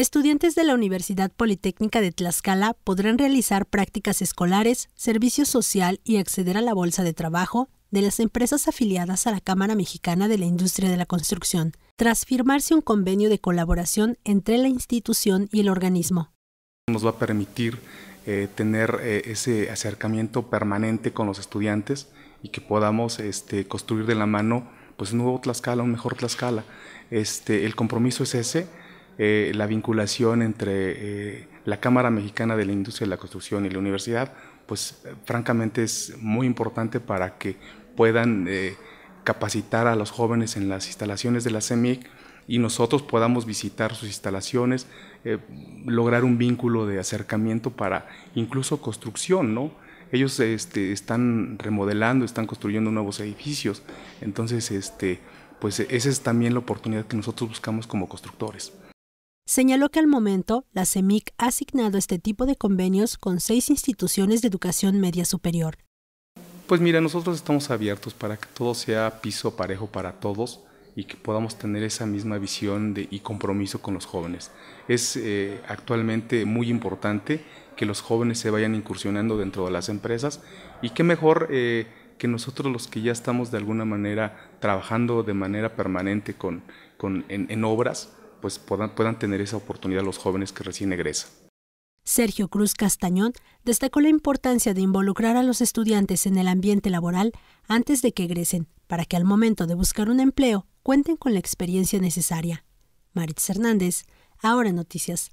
estudiantes de la Universidad Politécnica de Tlaxcala podrán realizar prácticas escolares, servicio social y acceder a la bolsa de trabajo de las empresas afiliadas a la Cámara Mexicana de la Industria de la Construcción, tras firmarse un convenio de colaboración entre la institución y el organismo. Nos va a permitir eh, tener eh, ese acercamiento permanente con los estudiantes y que podamos este, construir de la mano pues, un nuevo Tlaxcala, un mejor Tlaxcala. Este, el compromiso es ese eh, la vinculación entre eh, la Cámara Mexicana de la Industria de la Construcción y la universidad, pues francamente es muy importante para que puedan eh, capacitar a los jóvenes en las instalaciones de la CEMIC y nosotros podamos visitar sus instalaciones, lograr un vínculo de acercamiento para incluso construcción, ¿no? Ellos este, están remodelando, están construyendo nuevos edificios, entonces este, pues esa es también la oportunidad que nosotros buscamos como constructores señaló que al momento la CEMIC ha asignado este tipo de convenios con seis instituciones de educación media superior. Pues mira, nosotros estamos abiertos para que todo sea piso parejo para todos y que podamos tener esa misma visión y compromiso con los jóvenes. Es eh, actualmente muy importante que los jóvenes se vayan incursionando dentro de las empresas y qué mejor eh, que nosotros los que ya estamos de alguna manera trabajando de manera permanente en obras, pues puedan, puedan tener esa oportunidad los jóvenes que recién egresan. Sergio Cruz Castañón destacó la importancia de involucrar a los estudiantes en el ambiente laboral antes de que egresen, para que al momento de buscar un empleo cuenten con la experiencia necesaria. Maritz Hernández, ahora Noticias,